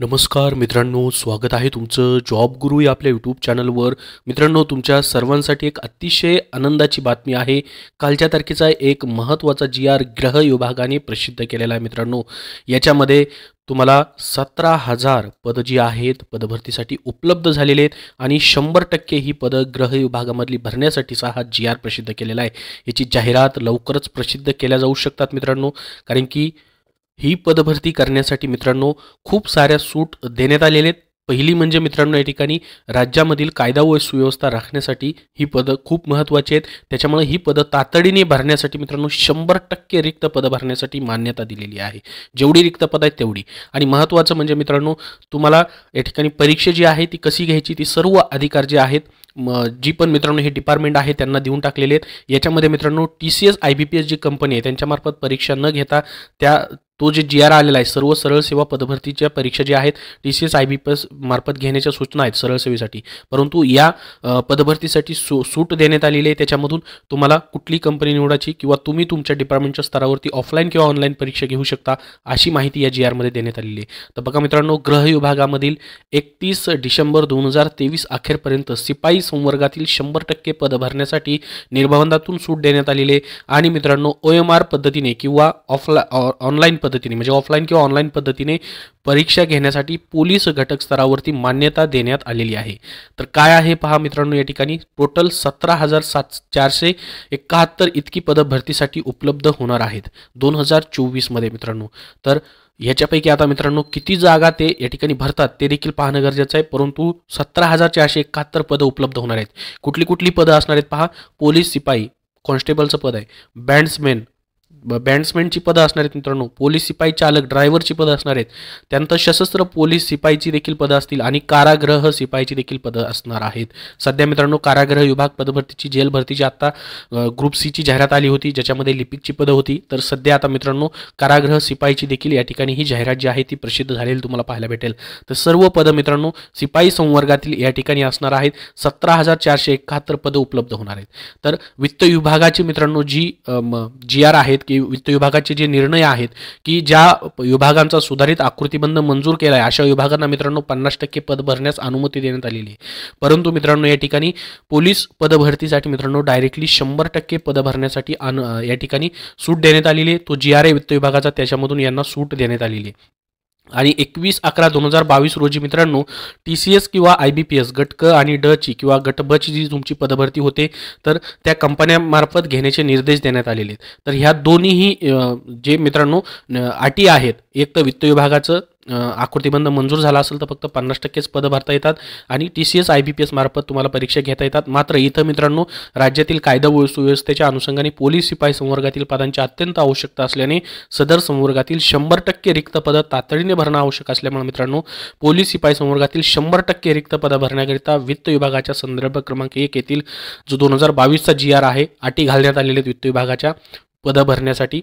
नमस्कार मित्रांनो स्वागत आहे तुमचं जॉब गुरु या आपल्या यूट्यूब चॅनलवर मित्रांनो तुमच्या सर्वांसाठी एक अतिशय आनंदाची बातमी आहे कालच्या तारखेचा एक महत्त्वाचा जी आर ग्रह विभागाने प्रसिद्ध केलेला आहे मित्रांनो याच्यामध्ये तुम्हाला सतरा हजार पदं जी आहेत पदभरतीसाठी उपलब्ध झालेले आहेत आणि शंभर टक्के ही पदं ग्रह विभागामधली भरण्यासाठीचा हा जी आर प्रसिद्ध केलेला आहे याची जाहिरात लवकरच प्रसिद्ध केल्या जाऊ शकतात मित्रांनो कारण की ही पदभरती करण्यासाठी मित्रांनो खूप साऱ्या सूट देण्यात आलेल्या आहेत पहिली म्हणजे मित्रांनो या ठिकाणी राज्यामधील कायदा व सुव्यवस्था राखण्यासाठी ही पदं खूप महत्त्वाची आहेत त्याच्यामुळे ही पदं तातडीने भरण्यासाठी मित्रांनो शंभर टक्के रिक्त पदं भरण्यासाठी मान्यता दिलेली आहे जेवढी रिक्त पद आहेत तेवढी आणि महत्त्वाचं म्हणजे मित्रांनो तुम्हाला या ठिकाणी परीक्षा जी आहे ती कशी घ्यायची ती सर्व अधिकार जे आहेत म जी पण मित्रांनो हे डिपार्टमेंट आहे त्यांना देऊन टाकलेले आहेत याच्यामध्ये मित्रांनो T C S I B P S जी कंपनी आहे त्यांच्यामार्फत परीक्षा न घेता त्या तो जे जी आर आलेला आहे सर्व सरळ सेवा पदभरतीच्या परीक्षा ज्या आहेत T C S I B P S मार्फत घेण्याच्या सूचना आहेत सरळ सेवेसाठी परंतु या पदभरतीसाठी सू सूट देण्यात आलेली आहे त्याच्यामधून तुम्हाला कुठली कंपनी निवडायची किंवा तुम्ही तुमच्या डिपार्टमेंटच्या स्तरावरती ऑफलाईन किंवा ऑनलाईन परीक्षा घेऊ शकता अशी माहिती या जी आरमध्ये देण्यात आलेली आहे तर बघा मित्रांनो ग्रह विभागामधील एकतीस डिसेंबर दोन हजार तेवीस अखेरपर्यंत सिपाई संवर्गातील शंभर टक्के पद भरण्यासाठी निर्बंधातून सूट देण्यात आलेली आहे आणि मित्रांनो ओ एम आर पद्धतीने किंवा ऑफला ऑनलाईन पद्धतीने म्हणजे ऑफलाईन किंवा ऑनलाईन पद्धतीने परीक्षा घेण्यासाठी पोलीस घटक स्तरावरती मान्यता देण्यात आलेली आहे तर काय आहे पहा मित्रांनो या ठिकाणी टोटल सतरा हजार सात चारशे एकाहत्तर इतकी पदं भरतीसाठी उपलब्ध होणार आहेत दोन हजार चोवीसमध्ये मित्रांनो तर याच्यापैकी आता मित्रांनो किती जागा ते या ठिकाणी भरतात ते देखील पाहणं गरजेचं आहे परंतु सतरा हजार चारशे एकाहत्तर पदं उपलब्ध होणार आहेत कुठली कुठली पदं असणार आहेत पहा पोलीस सिपाई कॉन्स्टेबलचं पद आहे बँड्समॅन बँड्समॅनची पदं असणार आहेत मित्रांनो पोलीस शिपाई चालक ड्रायव्हरची पदं असणार आहेत त्यानंतर सशस्त्र पोलीस शिपाईची देखील पदं असतील आणि कारागृह शिपाईची देखील पदं असणार आहेत सध्या मित्रांनो कारागृह विभाग पदभरतीची जेल भरतीची आता ग्रुप सीची जाहिरात आली होती ज्याच्यामध्ये लिपिकची पदं होती तर सध्या आता मित्रांनो कारागृह शिपाईची देखील या ठिकाणी ही जाहिरात जी आहे ती प्रसिद्ध झालेली तुम्हाला पाहायला भेटेल तर सर्व पदं मित्रांनो शिपाई संवर्गातील या ठिकाणी असणार आहेत सतरा हजार चारशे एकाहत्तर पदं उपलब्ध होणार आहेत तर वित्त विभागाची मित्रांनो जी जी आर आहेत की वित्त विभागाचे जे निर्णय आहेत की ज्या विभागांचा सुधारित आकृतीबंध मंजूर केला आहे अशा विभागांना मित्रांनो पन्नास टक्के पद भरण्यास अनुमती देण्यात आलेली आहे परंतु मित्रांनो या ठिकाणी पोलीस पदभरतीसाठी मित्रांनो डायरेक्टली शंभर टक्के पद भरण्यासाठी या ठिकाणी सूट देण्यात आलेली आहे तो जी आर ए वित्त विभागाचा त्याच्यामधून यांना सूट देण्यात आलेली आहे आणि एकवीस अकरा दोन हजार बावीस रोजी मित्रांनो टी सी एस किंवा आय बी पी एस गट क आणि ड ची किंवा गट ची जी तुमची पदभरती होते तर त्या कंपन्यामार्फत घेण्याचे निर्देश देण्यात आलेले आहेत तर ह्या दोन्हीही जे मित्रांनो अटी आहेत एक तर वित्त विभागाचं आकृतीबंध मंजूर झाला असेल तर फक्त पन्नास टक्केच पदं भरता येतात आणि T C S I B P S मार्फत तुम्हाला परीक्षा घेता येतात मात्र इथं मित्रांनो राज्यातील कायदा व सुव्यवस्थेच्या अनुषंगाने पोलीस शिपाई संवर्गातील पदांची अत्यंत आवश्यकता असल्याने सदर संवर्गातील शंभर टक्के रिक्त पदं तातडीने भरणं आवश्यक असल्यामुळे मित्रांनो पोलीस शिपाई संवर्गातील शंभर टक्के रिक्त पदं भरण्याकरिता वित्त विभागाच्या संदर्भ क्रमांक एक येथील जो दोन हजार बावीसचा जी आर आहे अटी घालण्यात आलेल्या वित्त विभागाच्या पदं भरण्यासाठी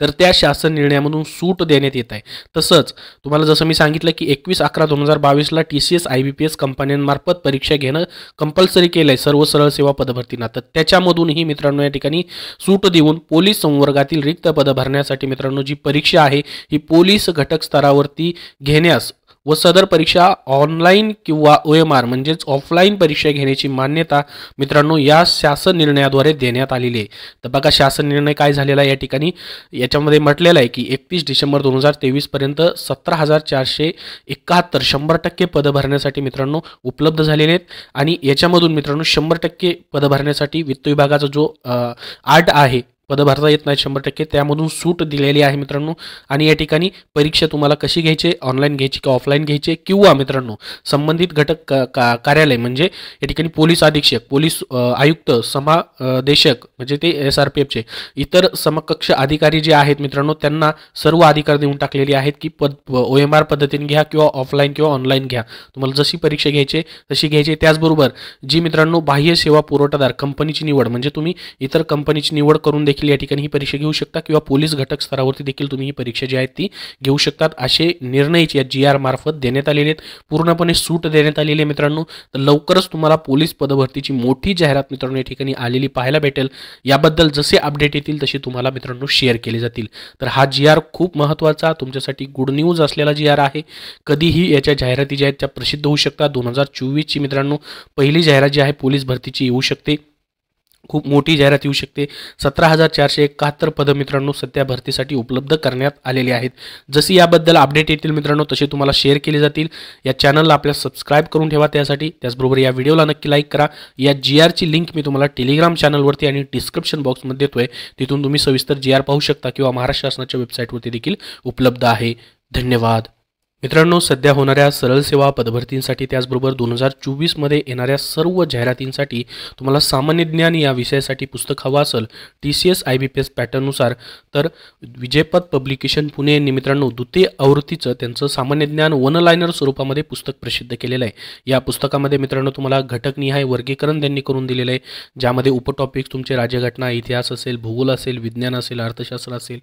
तर त्या शासन निर्णयामधून सूट देण्यात येत आहे तसंच तुम्हाला जसं मी सांगितलं की एकवीस अकरा दोन हजार बावीसला T C S I B P S कंपन्यांमार्फत परीक्षा घेणं कंपल्सरी केलं आहे सर्व सरळ सेवा पदभरतींना तर त्याच्यामधूनही मित्रांनो या ठिकाणी सूट देऊन पोलीस संवर्गातील रिक्त पदं भरण्यासाठी मित्रांनो जी परीक्षा आहे ही पोलीस घटक स्तरावरती घेण्यास व सदर परीक्षा ऑनलाईन किंवा ओ एम आर म्हणजेच ऑफलाईन परीक्षा घेण्याची मान्यता मित्रांनो या शासन निर्णयाद्वारे देण्यात आलेली आहे तर बघा शासन निर्णय काय झालेला आहे या ठिकाणी याच्यामध्ये म्हटलेलं आहे की एकतीस डिसेंबर दोन हजार तेवीसपर्यंत सतरा हजार चारशे एकाहत्तर शंभर टक्के पदं भरण्यासाठी मित्रांनो उपलब्ध झालेले आहेत आणि याच्यामधून मित्रांनो शंभर टक्के पदं भरण्यासाठी वित्त विभागाचा जो आर्ट आहे पदं भरता येत नाहीत शंभर टक्के त्यामधून सूट दिलेली आहे मित्रांनो आणि या ठिकाणी परीक्षा तुम्हाला कशी घ्यायची ऑनलाईन घ्यायची की ऑफलाईन घ्यायची किंवा मित्रांनो संबंधित घटक कार्यालय म्हणजे या ठिकाणी पोलीस अधीक्षक पोलीस आयुक्त समादेशक म्हणजे ते एस आर पी एफचे इतर समकक्ष अधिकारी जे आहेत मित्रांनो त्यांना सर्व अधिकार देऊन टाकलेले आहेत की पद ओ एम आर पद्धतीने घ्या किंवा ऑफलाईन किंवा ऑनलाईन घ्या तुम्हाला जशी परीक्षा घ्यायची तशी घ्यायची त्याचबरोबर जी मित्रांनो बाह्य सेवा पुरवठादार कंपनीची निवड म्हणजे तुम्ही इतर कंपनीची निवड करून देखील देखील या ठिकाणी ही परीक्षा घेऊ शकता किंवा पोलीस घटक स्तरावरती देखील तुम्ही ही परीक्षा जी आहे ती घेऊ शकतात असे निर्णय या जी आर मार्फत देण्यात आलेले आहेत पूर्णपणे सूट देण्यात आलेली आहे मित्रांनो तर लवकरच तुम्हाला पोलीस पदभरतीची मोठी जाहिरात मित्रांनो या ठिकाणी आलेली पाहायला भेटेल याबद्दल जसे अपडेट येतील तसे तुम्हाला मित्रांनो शेअर केले जातील तर हा जी आर खूप महत्त्वाचा तुमच्यासाठी गुड न्यूज असलेला जी आर आहे कधीही याच्या जाहिराती ज्या आहेत त्या प्रसिद्ध होऊ शकतात दोन हजार चोवीसची मित्रांनो पहिली जाहिरात जी आहे पोलीस भरतीची येऊ शकते खूप मोठी जाहिरात येऊ शकते सतरा हजार चारशे एकाहत्तर पदं मित्रांनो सध्या भरतीसाठी उपलब्ध करण्यात आलेली आहेत जशी याबद्दल अपडेट येतील मित्रांनो तसे तुम्हाला शेअर केले जातील या चॅनलला आपल्या सबस्क्राईब करून ठेवा त्यासाठी त्याचबरोबर या व्हिडिओला नक्की लाईक करा या जी आरची लिंक मी तुम्हाला टेलिग्राम चॅनलवरती आणि डिस्क्रिप्शन बॉक्समध्ये देतोय तिथून तुम्ही सविस्तर जी आर पाहू शकता किंवा महाराष्ट्र शासनाच्या वेबसाईटवरती देखील उपलब्ध आहे धन्यवाद मित्रांनो सध्या होणाऱ्या सरळ सेवा पदभरतींसाठी त्याचबरोबर दोन हजार चोवीसमध्ये येणाऱ्या सर्व जाहिरातींसाठी तुम्हाला सामान्य ज्ञान या विषयासाठी पुस्तक हवं असेल T C S I B P S पॅटर्ननुसार तर विजयपद पब्लिकेशन पुणे यांनी मित्रांनो द्वितीय आवृत्तीचं त्यांचं सामान्य ज्ञान वन लायनर स्वरूपामध्ये पुस्तक प्रसिद्ध केलेलं आहे या पुस्तकामध्ये मित्रांनो तुम्हाला घटकनिहाय वर्गीकरण त्यांनी करून दिलेलं आहे ज्यामध्ये उपटॉपिक्स तुमचे राज्यघटना इतिहास असेल भूगोल असेल विज्ञान असेल अर्थशास्त्र असेल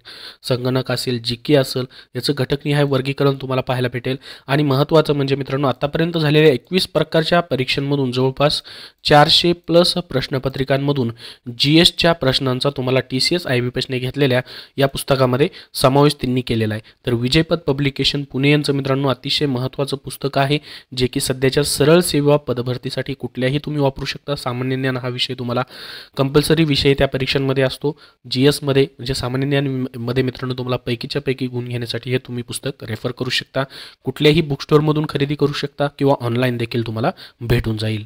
संगणक असेल जी के असेल याचं घटकनिहाय वर्गीकरण तुम्हाला पाहायला बघायला भेटेल आणि महत्त्वाचं म्हणजे मित्रांनो आतापर्यंत झालेल्या एकवीस प्रकारच्या परीक्षांमधून जवळपास चारशे प्लस प्रश्नपत्रिकांमधून जी एसच्या प्रश्नांचा तुम्हाला T C S I B प्रश्न घेतलेल्या या पुस्तकामध्ये समावेश त्यांनी केलेला आहे तर विजयपद पब्लिकेशन पुणे यांचं मित्रांनो अतिशय महत्त्वाचं पुस्तक आहे जे की सध्याच्या सरळ सेवा पदभरतीसाठी कुठल्याही तुम्ही वापरू शकता सामान्य ज्ञान हा विषय तुम्हाला कंपल्सरी विषय त्या परीक्षांमध्ये असतो जी एसमध्ये म्हणजे सामान्य ज्ञानमध्ये मित्रांनो तुम्हाला पैकीच्या पैकी गुण घेण्यासाठी हे तुम्ही पुस्तक रेफर करू शकता कुठल्याही बुक खरेदी करू शकता किंवा ऑनलाईन देखील तुम्हाला भेटून जाईल